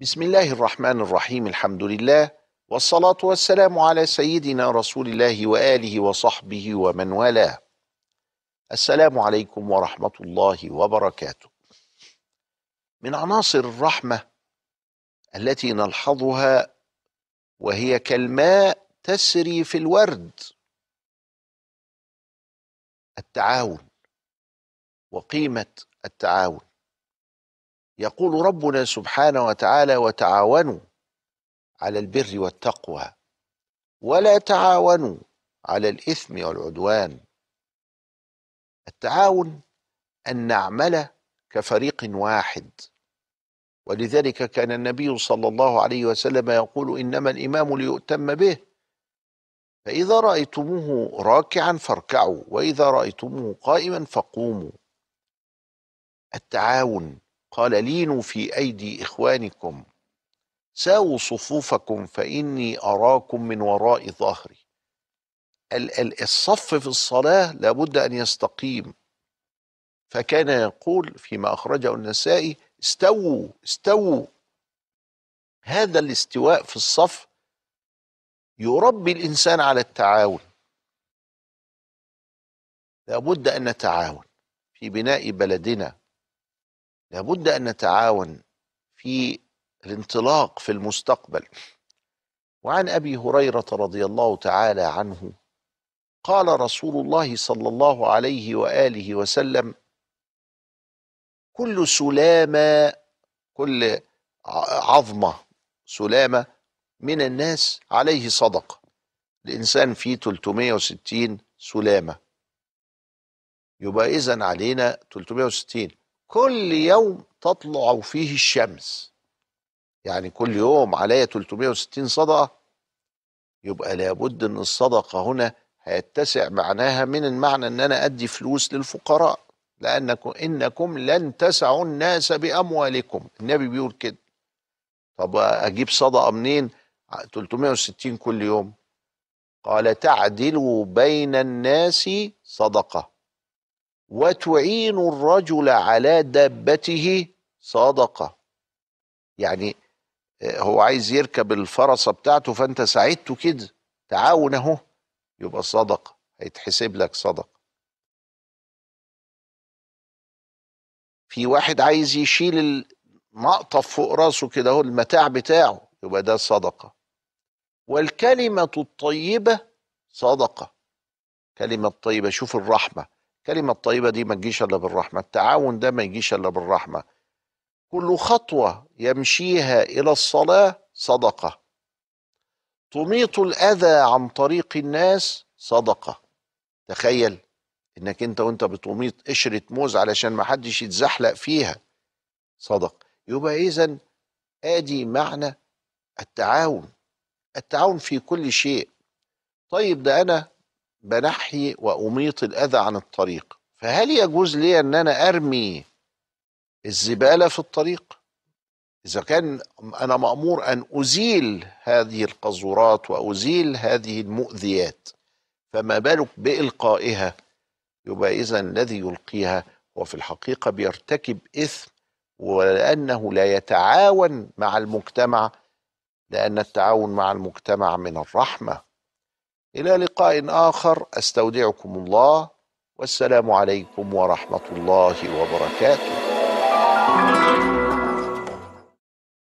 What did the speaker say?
بسم الله الرحمن الرحيم الحمد لله والصلاة والسلام على سيدنا رسول الله وآله وصحبه ومن والاه السلام عليكم ورحمة الله وبركاته من عناصر الرحمة التي نلحظها وهي كالماء تسري في الورد التعاون وقيمة التعاون يقول ربنا سبحانه وتعالى وتعاونوا على البر والتقوى ولا تعاونوا على الاثم والعدوان التعاون ان نعمل كفريق واحد ولذلك كان النبي صلى الله عليه وسلم يقول انما الامام ليؤتم به فاذا رايتموه راكعا فاركعوا واذا رايتموه قائما فقوموا التعاون قال لينوا في أيدي إخوانكم ساووا صفوفكم فإني أراكم من وراء ظهري الصف في الصلاة لابد أن يستقيم فكان يقول فيما أخرجه النسائي استووا استووا هذا الاستواء في الصف يربي الإنسان على التعاون لابد أن نتعاون في بناء بلدنا لابد أن نتعاون في الانطلاق في المستقبل وعن أبي هريرة رضي الله تعالى عنه قال رسول الله صلى الله عليه وآله وسلم كل سلامة كل عظمة سلامة من الناس عليه صدقة الإنسان فيه 360 سلامة يبقى إذن علينا 360 كل يوم تطلع فيه الشمس يعني كل يوم عليا 360 صدقة يبقى لابد ان الصدقة هنا هيتسع معناها من المعنى ان انا ادي فلوس للفقراء لانكم انكم لن تسعوا الناس باموالكم النبي بيقول كده طب اجيب صدقة منين 360 كل يوم قال تعدلوا بين الناس صدقه وتعين الرجل على دابته صدقة يعني آه، هو عايز يركب الفرصه بتاعته فأنت ساعدته كده تعاون أهو يبقى صدقة هيتحسب لك صدقة في واحد عايز يشيل المقطف فوق راسه كده اهو المتاع بتاعه يبقى ده صدقة والكلمة الطيبة صدقة كلمة طيبة شوف الرحمة الكلمة الطيبة دي ما تجيش إلا بالرحمة التعاون ده ما يجيش إلا بالرحمة كل خطوة يمشيها إلى الصلاة صدقة تميط الأذى عن طريق الناس صدقة تخيل إنك أنت وأنت بتميط قشرة موز علشان ما حدش يتزحلق فيها صدق يبقى إذا آدي معنى التعاون التعاون في كل شيء طيب ده أنا بنحي وأميط الأذى عن الطريق فهل يجوز لي أن أنا أرمي الزبالة في الطريق إذا كان أنا مأمور أن أزيل هذه القذورات وأزيل هذه المؤذيات فما بالك بإلقائها يبقى إذا الذي يلقيها هو في الحقيقة بيرتكب إثم ولأنه لا يتعاون مع المجتمع لأن التعاون مع المجتمع من الرحمة إلى لقاء آخر أستودعكم الله والسلام عليكم ورحمة الله وبركاته.